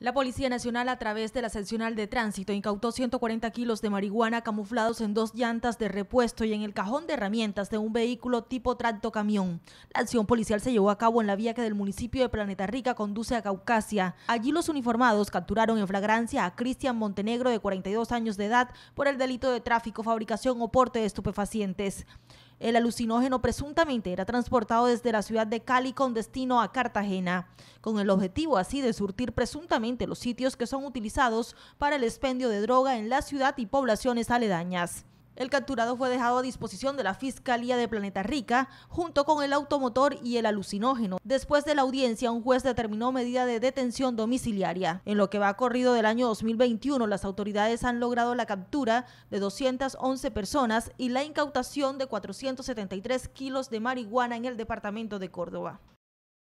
La Policía Nacional, a través de la seccional de tránsito, incautó 140 kilos de marihuana camuflados en dos llantas de repuesto y en el cajón de herramientas de un vehículo tipo tracto camión. La acción policial se llevó a cabo en la vía que del municipio de Planeta Rica conduce a Caucasia. Allí los uniformados capturaron en flagrancia a Cristian Montenegro, de 42 años de edad, por el delito de tráfico, fabricación o porte de estupefacientes. El alucinógeno presuntamente era transportado desde la ciudad de Cali con destino a Cartagena, con el objetivo así de surtir presuntamente los sitios que son utilizados para el expendio de droga en la ciudad y poblaciones aledañas. El capturado fue dejado a disposición de la Fiscalía de Planeta Rica junto con el automotor y el alucinógeno. Después de la audiencia, un juez determinó medida de detención domiciliaria. En lo que va corrido del año 2021, las autoridades han logrado la captura de 211 personas y la incautación de 473 kilos de marihuana en el departamento de Córdoba.